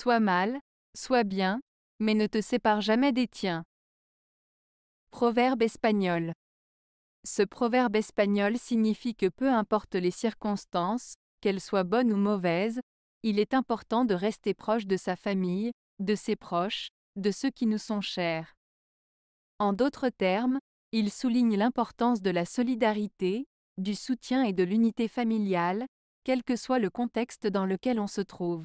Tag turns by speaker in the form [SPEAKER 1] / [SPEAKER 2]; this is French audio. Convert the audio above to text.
[SPEAKER 1] Sois mal, sois bien, mais ne te sépare jamais des tiens. Proverbe espagnol. Ce proverbe espagnol signifie que peu importe les circonstances, qu'elles soient bonnes ou mauvaises, il est important de rester proche de sa famille, de ses proches, de ceux qui nous sont chers. En d'autres termes, il souligne l'importance de la solidarité, du soutien et de l'unité familiale, quel que soit le contexte dans lequel on se trouve.